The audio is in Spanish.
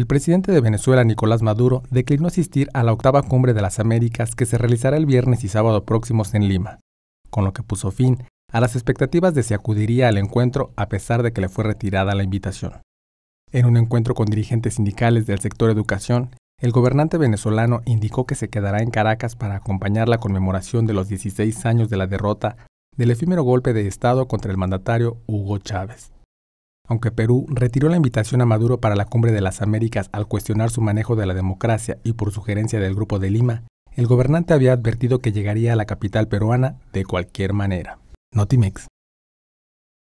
El presidente de Venezuela, Nicolás Maduro, declinó asistir a la octava cumbre de las Américas que se realizará el viernes y sábado próximos en Lima, con lo que puso fin a las expectativas de si acudiría al encuentro a pesar de que le fue retirada la invitación. En un encuentro con dirigentes sindicales del sector educación, el gobernante venezolano indicó que se quedará en Caracas para acompañar la conmemoración de los 16 años de la derrota del efímero golpe de Estado contra el mandatario Hugo Chávez. Aunque Perú retiró la invitación a Maduro para la Cumbre de las Américas al cuestionar su manejo de la democracia y por sugerencia del Grupo de Lima, el gobernante había advertido que llegaría a la capital peruana de cualquier manera. Notimex.